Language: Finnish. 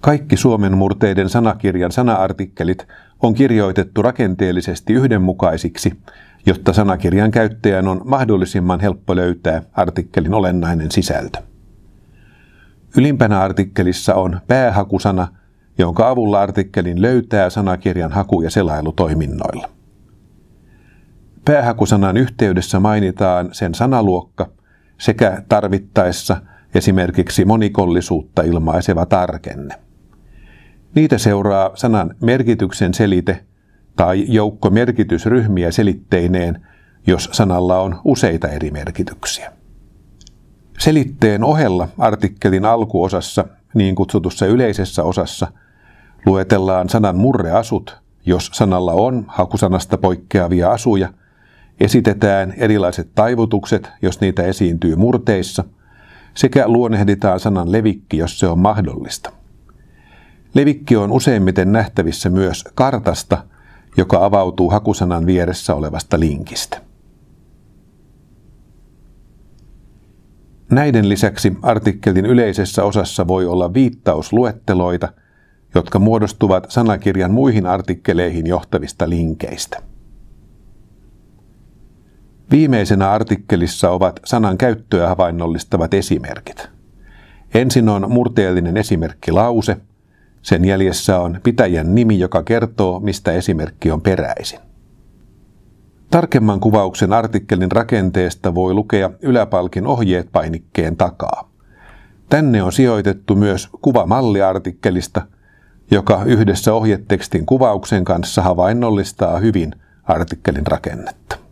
Kaikki Suomen murteiden sanakirjan sanaartikkelit on kirjoitettu rakenteellisesti yhdenmukaisiksi, jotta sanakirjan käyttäjän on mahdollisimman helppo löytää artikkelin olennainen sisältö. Ylimpänä artikkelissa on päähakusana, jonka avulla artikkelin löytää sanakirjan haku- ja selailutoiminnoilla. Päähakusanan yhteydessä mainitaan sen sanaluokka sekä tarvittaessa esimerkiksi monikollisuutta ilmaiseva tarkenne. Niitä seuraa sanan merkityksen selite tai joukko merkitysryhmiä selitteineen, jos sanalla on useita eri merkityksiä. Selitteen ohella artikkelin alkuosassa, niin kutsutussa yleisessä osassa, luetellaan sanan murreasut, jos sanalla on hakusanasta poikkeavia asuja, esitetään erilaiset taivutukset, jos niitä esiintyy murteissa, sekä luonnehditaan sanan levikki, jos se on mahdollista. Levikki on useimmiten nähtävissä myös kartasta, joka avautuu hakusanan vieressä olevasta linkistä. Näiden lisäksi artikkelin yleisessä osassa voi olla viittausluetteloita, jotka muodostuvat sanakirjan muihin artikkeleihin johtavista linkeistä. Viimeisenä artikkelissa ovat sanan käyttöä havainnollistavat esimerkit. Ensin on murteellinen esimerkki lause – sen jäljessä on pitäjän nimi, joka kertoo, mistä esimerkki on peräisin. Tarkemman kuvauksen artikkelin rakenteesta voi lukea yläpalkin ohjeet painikkeen takaa. Tänne on sijoitettu myös kuva malliartikkelista, joka yhdessä ohjetekstin kuvauksen kanssa havainnollistaa hyvin artikkelin rakennetta.